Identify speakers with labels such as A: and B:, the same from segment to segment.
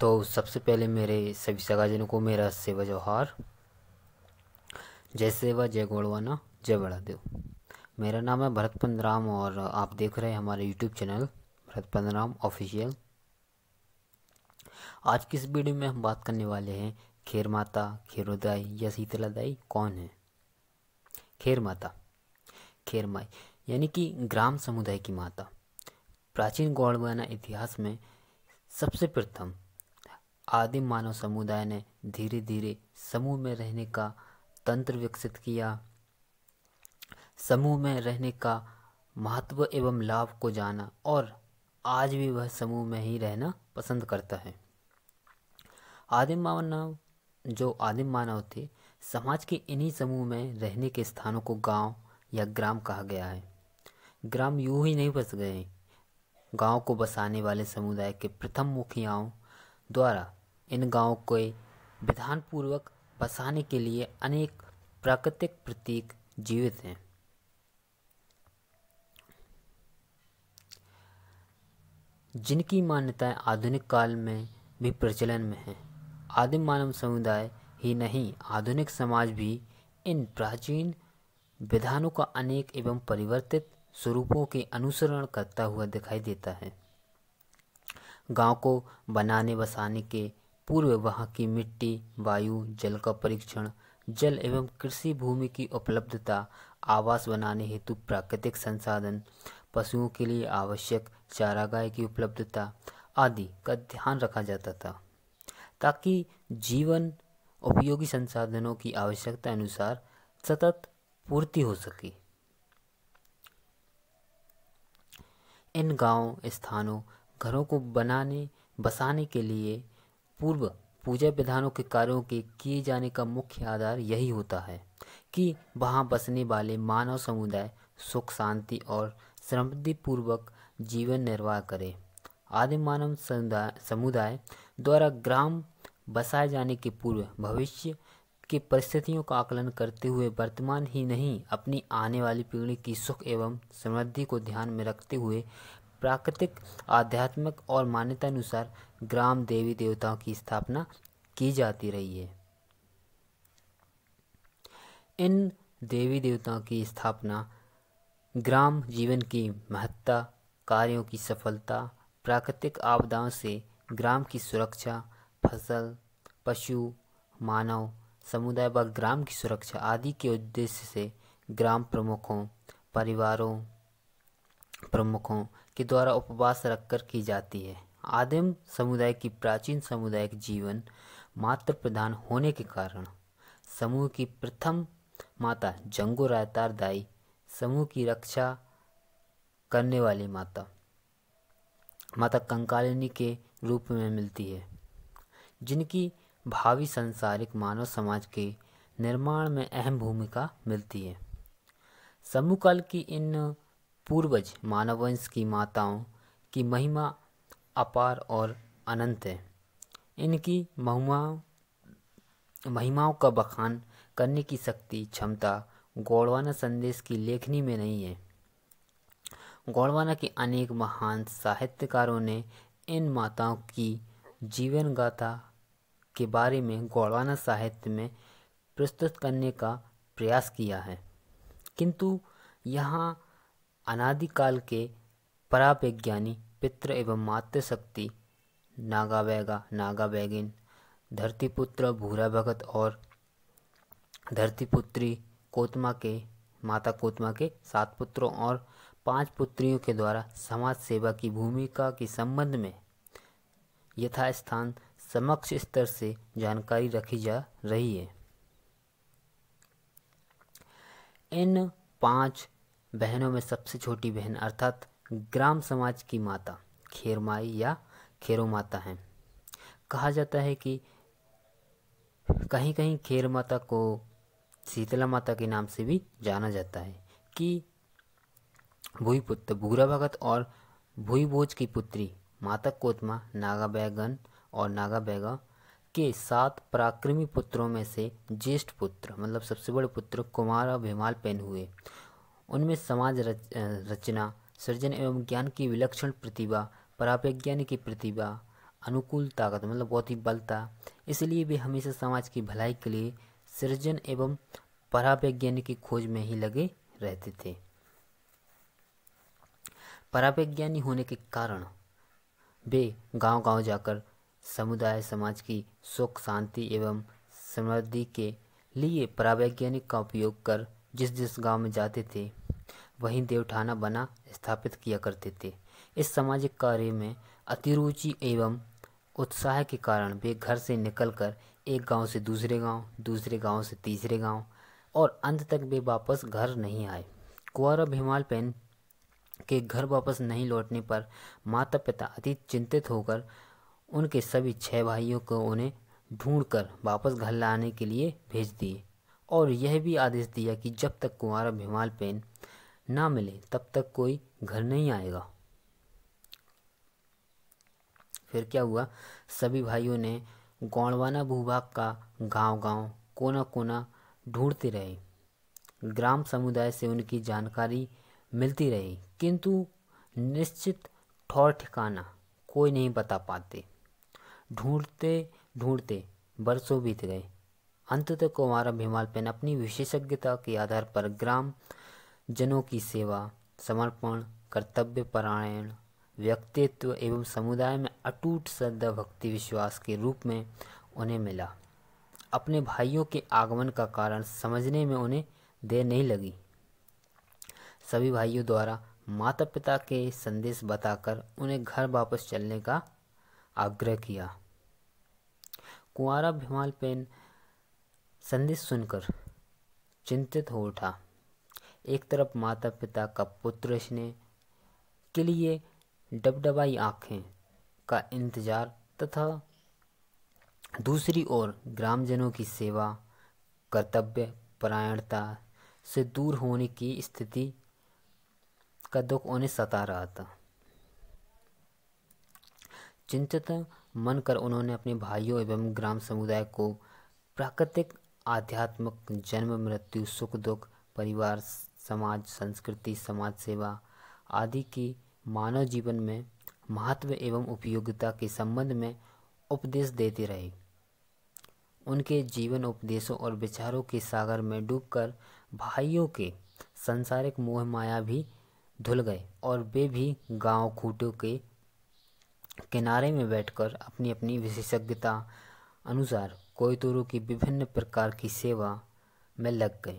A: तो सबसे पहले मेरे सभी सगाजनों को मेरा सेवा जोहार जय सेवा जय गोड़वाना जय बड़ा देव मेरा नाम है भरत राम और आप देख रहे हैं हमारे YouTube channel Bharat Ram official आज की इस वीडियो में हम बात करने वाले हैं खेर माता खेरोदाई या शीतलादाई कौन है खेर माता खेर माई यानी कि ग्राम समुदाय की माता प्राचीन गौड़वाना इतिहास में सबसे प्रथम आदिम मानव समुदाय ने धीरे धीरे समूह में रहने का तंत्र विकसित किया समूह में रहने का महत्व एवं लाभ को जाना और आज भी वह समूह में ही रहना पसंद करता है आदिम मानव जो आदिम मानव थे समाज के इन्हीं समूह में रहने के स्थानों को गांव या ग्राम कहा गया है ग्राम यूं ही नहीं बस गए गांव को बसाने वाले समुदाय के प्रथम मुखियाओं द्वारा इन गाँव को विधानपूर्वक बसाने के लिए अनेक प्राकृतिक प्रतीक जीवित हैं जिनकी मान्यताएं आधुनिक काल में भी प्रचलन में हैं आदिम मानव समुदाय ही नहीं आधुनिक समाज भी इन प्राचीन विधानों का अनेक एवं परिवर्तित स्वरूपों के अनुसरण करता हुआ दिखाई देता है गांव को बनाने बसाने के पूर्व वहाँ की मिट्टी वायु जल का परीक्षण जल एवं कृषि भूमि की उपलब्धता आवास बनाने हेतु प्राकृतिक संसाधन पशुओं के लिए आवश्यक चारागाह की उपलब्धता आदि का ध्यान रखा जाता था ताकि जीवन उपयोगी संसाधनों की आवश्यकता अनुसार सतत पूर्ति हो सके इन गांव स्थानों घरों को बनाने बसाने के लिए पूर्व पूजा विधानों के कार्यों के किए जाने का मुख्य आधार यही होता है कि वहाँ बसने वाले मानव समुदाय सुख शांति और पूर्वक जीवन निर्वाह करे आदि मानव समुदाय द्वारा ग्राम बसाए जाने के पूर्व भविष्य की परिस्थितियों का आकलन करते हुए वर्तमान ही नहीं अपनी आने वाली पीढ़ी की सुख एवं समृद्धि को ध्यान में रखते हुए प्राकृतिक आध्यात्मिक और मान्यता अनुसार ग्राम देवी देवताओं की स्थापना की जाती रही है इन देवी देवताओं की स्थापना ग्राम जीवन की महत्ता कार्यों की सफलता प्राकृतिक आपदाओं से ग्राम की सुरक्षा फसल पशु मानव समुदाय व ग्राम की सुरक्षा आदि के उद्देश्य से ग्राम प्रमुखों परिवारों प्रमुखों के द्वारा उपवास रखकर की जाती है आदिम समुदाय की प्राचीन सामुदायिक जीवन मात्र प्रधान होने के कारण समूह की प्रथम माता जंगो रायतार दाई समूह की रक्षा करने वाली माता माता कंकालिनी के रूप में मिलती है जिनकी भावी संसारिक मानव समाज के निर्माण में अहम भूमिका मिलती है समूह काल की इन पूर्वज मानव वंश की माताओं की महिमा अपार और अनंत है इनकी महिमाओं महिमाओं का बखान करने की शक्ति क्षमता गौड़वाना संदेश की लेखनी में नहीं है गौड़वाना के अनेक महान साहित्यकारों ने इन माताओं की जीवन गाथा के बारे में गौड़वाना साहित्य में प्रस्तुत करने का प्रयास किया है किंतु यहाँ अनादिकाल के परावैज्ञानी पितृ एवं मातृशक्ति शक्ति नागा बैगा नागा बैगिन धरतीपुत्र भूरा भगत और धरतीपुत्री कोतमा के माता कोतमा के सात पुत्रों और पांच पुत्रियों के द्वारा समाज सेवा की भूमिका के संबंध में यथास्थान समक्ष स्तर से जानकारी रखी जा रही है इन पांच बहनों में सबसे छोटी बहन अर्थात ग्राम समाज की माता खेरमाई या खेरो माता हैं कहा जाता है कि कहीं कहीं खेर माता को शीतला माता के नाम से भी जाना जाता है कि पुत्र भूरा भगत और भूई भूईभोज की पुत्री माता कोतमा नागा बैगन और नागा बैगा के सात पराक्रमी पुत्रों में से ज्येष्ठ पुत्र मतलब सबसे बड़े पुत्र कुमार और भेमाल पेन हुए उनमें समाज रच, रचना सृजन एवं ज्ञान की विलक्षण प्रतिभा परापज्ञान की प्रतिभा अनुकूल ताकत मतलब बहुत ही बल था इसलिए वे हमेशा समाज की भलाई के लिए सृजन एवं परापज्ञान की खोज में ही लगे रहते थे परापज्ञानी होने के कारण वे गांव-गांव जाकर समुदाय समाज की सुख शांति एवं समृद्धि के लिए परावैज्ञानिक का उपयोग कर जिस जिस गांव में जाते थे वहीं देवठाना बना स्थापित किया करते थे इस सामाजिक कार्य में अतिरुचि एवं उत्साह के कारण वे घर से निकलकर एक गांव से दूसरे गांव, दूसरे गांव से तीसरे गांव और अंत तक वे वापस घर नहीं आए कुंवर भीमाल पेन के घर वापस नहीं लौटने पर माता पिता अति चिंतित होकर उनके सभी छह भाइयों को उन्हें ढूंढकर वापस घर लाने के लिए भेज दिए और यह भी आदेश दिया कि जब तक कुंवारा भीमाल पेन ना मिले तब तक कोई घर नहीं आएगा फिर क्या हुआ सभी भाइयों ने गौड़वाना भूभाग का गांव गांव कोना कोना ढूंढते रहे ग्राम समुदाय से उनकी जानकारी मिलती रही किंतु निश्चित ठौर ठिकाना कोई नहीं बता पाते ढूंढते ढूंढते बरसों बीत गए अंत तक कुमारा भीमाल पेन अपनी विशेषज्ञता के आधार पर ग्राम जनों की सेवा समर्पण कर्तव्य परायण व्यक्तित्व एवं समुदाय में अटूट श्रद्धा भक्ति विश्वास के रूप में उन्हें मिला अपने भाइयों के आगमन का कारण समझने में उन्हें देर नहीं लगी सभी भाइयों द्वारा माता पिता के संदेश बताकर उन्हें घर वापस चलने का आग्रह किया कुंवरा भीमाल पेन संदेश सुनकर चिंतित हो उठा एक तरफ माता पिता का पुत्र स्नेह के लिए डबडबाई आँखें का इंतजार तथा दूसरी ओर ग्रामजनों की सेवा कर्तव्य परायणता से दूर होने की स्थिति का दुख उन्हें सता रहा था चिंतित मन कर उन्होंने अपने भाइयों एवं ग्राम समुदाय को प्राकृतिक आध्यात्मिक जन्म मृत्यु सुख दुख परिवार समाज संस्कृति समाज सेवा आदि की मानव जीवन में महत्व एवं उपयोगिता के संबंध में उपदेश देते रहे उनके जीवन उपदेशों और विचारों के सागर में डूबकर भाइयों के संसारिक मोह माया भी धुल गए और वे भी गांव खूटों के किनारे में बैठकर अपनी अपनी विशेषज्ञता अनुसार कोयतोरों की विभिन्न प्रकार की सेवा में लग गए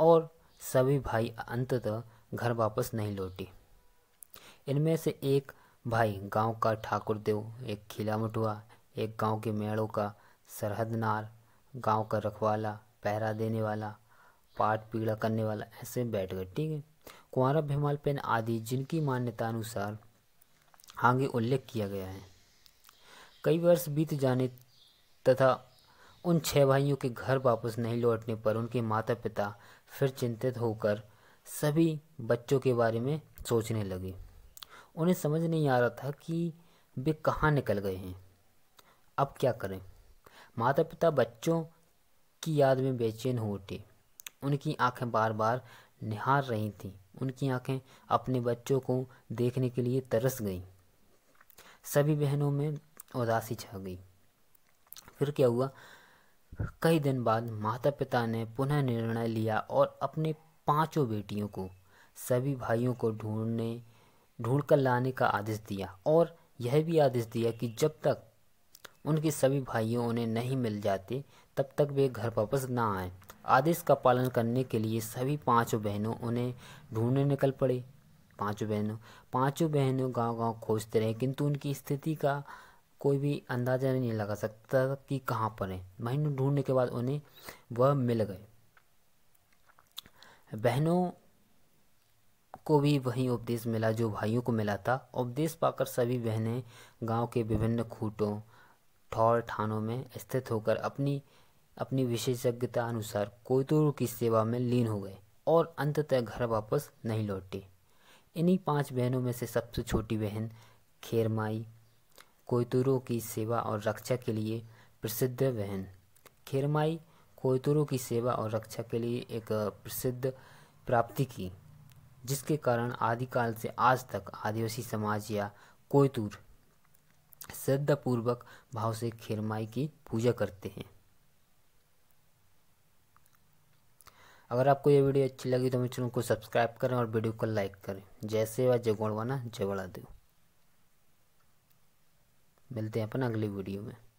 A: और सभी भाई अंततः घर वापस नहीं लौटे इनमें से एक भाई गांव का ठाकुर देव एक खिला मठुआ एक गांव के मेड़ों का सरहदनार गांव का रखवाला पहरा देने वाला पाठ पीड़ा करने वाला ऐसे बैठ गए ठीक है कुंवरा भीमाल पेन आदि जिनकी मान्यता अनुसार आगे उल्लेख किया गया है कई वर्ष बीत जाने तथा उन छह भाइयों के घर वापस नहीं लौटने पर उनके माता पिता फिर चिंतित होकर सभी बच्चों के बारे में सोचने लगे उन्हें समझ नहीं आ रहा था कि वे कहाँ निकल गए हैं अब क्या करें माता पिता बच्चों की याद में बेचैन हो उठे उनकी आंखें बार बार निहार रही थीं उनकी आंखें अपने बच्चों को देखने के लिए तरस गईं सभी बहनों में उदासी छा गई फिर क्या हुआ कई दिन बाद माता पिता ने पुनः निर्णय लिया और अपने पांचों बेटियों को सभी भाइयों को ढूंढने ढूंढ कर लाने का आदेश दिया और यह भी आदेश दिया कि जब तक उनके सभी भाइयों उन्हें नहीं मिल जाते तब तक वे घर वापस ना आए आदेश का पालन करने के लिए सभी पांचों बहनों उन्हें ढूंढने निकल पड़े पांचों बहनों पांचों बहनों गांव गांव खोजते रहे किंतु उनकी स्थिति का कोई भी अंदाज़ा नहीं लगा सकता कि कहाँ पर है महीनों ढूंढने के बाद उन्हें वह मिल गए बहनों को भी वही उपदेश मिला जो भाइयों को मिला था उपदेश पाकर सभी बहनें गांव के विभिन्न खूंटों ठौर ठानों में स्थित होकर अपनी अपनी विशेषज्ञता अनुसार तो की सेवा में लीन हो गए और अंततः घर वापस नहीं लौटे इन्हीं पांच बहनों में से सबसे छोटी बहन खेरमाई कोयतुरों की सेवा और रक्षा के लिए प्रसिद्ध बहन खेरमाई कोयतुरों की सेवा और रक्षा के लिए एक प्रसिद्ध प्राप्ति की जिसके कारण आदिकाल से आज तक आदिवासी समाज या कोयतूर श्रद्धापूर्वक भाव से खेरमाई की पूजा करते हैं अगर आपको यह वीडियो अच्छी लगी तो मेरे चैनल को सब्सक्राइब करें और वीडियो को लाइक करें जय सेवा जय गौड़वाना जय बड़ा देव मिलते हैं अपन अगली वीडियो में